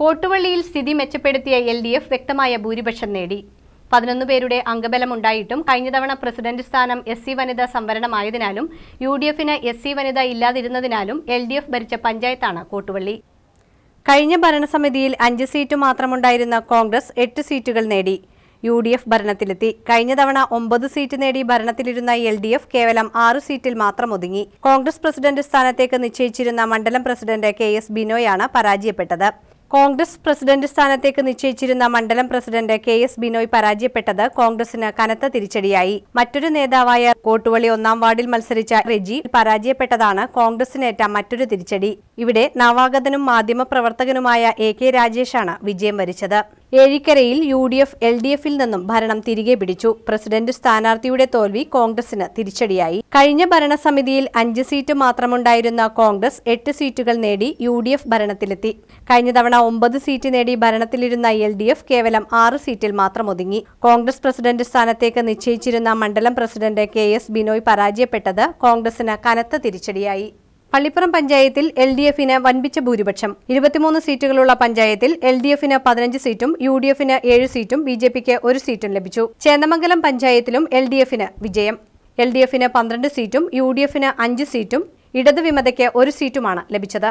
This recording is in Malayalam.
കോട്ടുവള്ളിയിൽ സ്ഥിതി മെച്ചപ്പെടുത്തിയ എൽ ഡി എഫ് വ്യക്തമായ ഭൂരിപക്ഷം നേടി പതിനൊന്ന് പേരുടെ അംഗബലമുണ്ടായിട്ടും കഴിഞ്ഞ തവണ പ്രസിഡന്റ് സ്ഥാനം എസ് സി വനിത സംവരണമായതിനാലും യു ഡി എഫിന് എസ് സി വനിത ഇല്ലാതിരുന്നതിനാലും എൽ ഡി എഫ് ഭരിച്ച പഞ്ചായത്താണ് കോട്ടുവള്ളി കഴിഞ്ഞ ഭരണസമിതിയിൽ അഞ്ച് സീറ്റ് മാത്രമുണ്ടായിരുന്ന കോൺഗ്രസ് എട്ട് സീറ്റുകൾ നേടി യു ഡി എഫ് ഭരണത്തിലെത്തി കഴിഞ്ഞ തവണ ഒമ്പത് സീറ്റ് നേടി ഭരണത്തിലിരുന്ന എൽ ഡി എഫ് കേവലം ആറ് സീറ്റിൽ മാത്രം ഒതുങ്ങി കോൺഗ്രസ് പ്രസിഡന്റ് സ്ഥാനത്തേക്ക് നിശ്ചയിച്ചിരുന്ന മണ്ഡലം പ്രസിഡന്റ് കെ എസ് ബിനോയാണ് പരാജയപ്പെട്ടത് കോൺഗ്രസ് പ്രസിഡന്റ് സ്ഥാനത്തേക്ക് നിശ്ചയിച്ചിരുന്ന മണ്ഡലം പ്രസിഡന്റ് കെ എസ് ബിനോയ് പരാജയപ്പെട്ടത് കോൺഗ്രസിന് കനത്ത തിരിച്ചടിയായി മറ്റൊരു നേതാവായ കോട്ടുവളി ഒന്നാം വാർഡിൽ മത്സരിച്ച റെജി പരാജയപ്പെട്ടതാണ് കോൺഗ്രസിനേറ്റ മറ്റൊരു തിരിച്ചടി ഇവിടെ നവാഗതനും മാധ്യമപ്രവർത്തകനുമായ എ കെ രാജേഷാണ് വിജയം വരിച്ചത് ഏഴിക്കരയിൽ U D F L D എഫിൽ നിന്നും ഭരണം തിരികെ പിടിച്ചു പ്രസിഡന്റ് സ്ഥാനാർത്ഥിയുടെ തോൽവി കോൺഗ്രസിന് തിരിച്ചടിയായി കഴിഞ്ഞ ഭരണസമിതിയിൽ അഞ്ച് സീറ്റ് മാത്രമുണ്ടായിരുന്ന കോൺഗ്രസ് എട്ട് സീറ്റുകൾ നേടി യു ഡി എഫ് ഭരണത്തിലെത്തി കഴിഞ്ഞ തവണ ഒമ്പത് സീറ്റ് നേടി ഭരണത്തിലിരുന്ന എൽ ഡി എഫ് കേവലം ആറ് സീറ്റിൽ മാത്രം ഒതുങ്ങി കോൺഗ്രസ് പ്രസിഡന്റ് സ്ഥാനത്തേക്ക് നിശ്ചയിച്ചിരുന്ന മണ്ഡലം പ്രസിഡന്റ് കെ എസ് ബിനോയ് പരാജയപ്പെട്ടത് കോൺഗ്രസിന് കനത്ത തിരിച്ചടിയായി പള്ളിപ്പുറം പഞ്ചായത്തിൽ എൽ ഡി എഫിന് വൻപിച്ച ഭൂരിപക്ഷം ഇരുപത്തിമൂന്ന് സീറ്റുകളുള്ള പഞ്ചായത്തിൽ എൽ ഡി എഫിന് പതിനഞ്ച് സീറ്റും യു ഡി എഫിന് ഏഴ് സീറ്റും ബി ജെ പിക്ക് ഒരു സീറ്റും ലഭിച്ചു ചേന്ദമംഗലം പഞ്ചായത്തിലും എൽ ഡി എഫിന് വിജയം എൽ ഡി എഫിന് പന്ത്രണ്ട് സീറ്റും യു ഡി എഫിന് അഞ്ച് സീറ്റും ഇടതുവിമതയ്ക്ക് ഒരു സീറ്റുമാണ് ലഭിച്ചത്